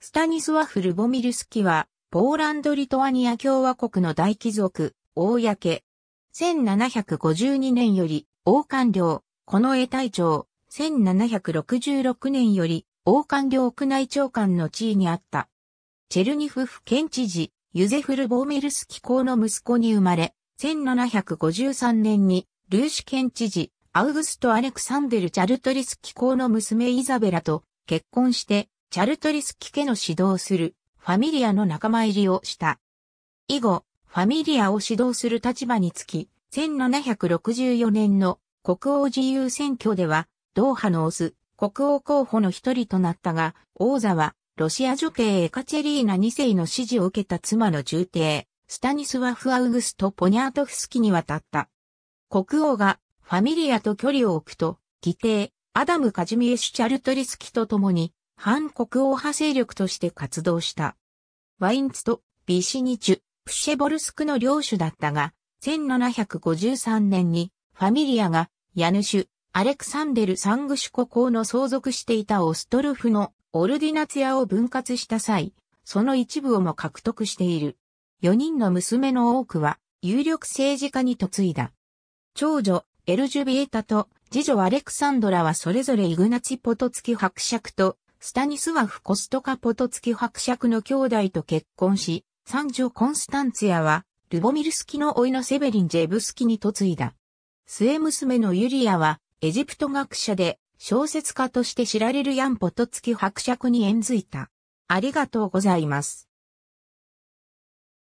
スタニスワフ・ルボミルスキは、ポーランド・リトアニア共和国の大貴族、公。1752年より、王官僚、近衛隊長、1766年より、王官僚区内長官の地位にあった。チェルニフ府県知事、ユゼフ・ルボミルスキ公の息子に生まれ、1753年に、ルーシ県知事、アウグスト・アレクサンデル・チャルトリスキ公の娘イザベラと結婚して、チャルトリスキ家の指導するファミリアの仲間入りをした。以後、ファミリアを指導する立場につき、1764年の国王自由選挙では、ドーハのオス、国王候補の一人となったが、王座は、ロシア女帝エカチェリーナ2世の支持を受けた妻の重帝、スタニスワフ・アウグスト・ポニャートフスキに渡った。国王が、ファミリアと距離を置くと、義定、アダム・カジミエシュ・チャルトリスキと共に、反国王派勢力として活動した。ワインツとビシニチュ、プシェボルスクの領主だったが、1753年にファミリアがヤヌシュ、アレクサンデル・サングシュ国王の相続していたオストルフのオルディナツヤを分割した際、その一部をも獲得している。4人の娘の多くは有力政治家に嫁いだ。長女、エルジュビエタと次女アレクサンドラはそれぞれイグナチポトツキ伯爵とスタニスワフ・コストカ・ポトツキ伯爵の兄弟と結婚し、三女コンスタンツヤは、ルボミルスキのいのセベリン・ジェブスキに嫁いだ。末娘のユリアは、エジプト学者で、小説家として知られるヤン・ポトツキ伯爵に縁づいた。ありがとうございます。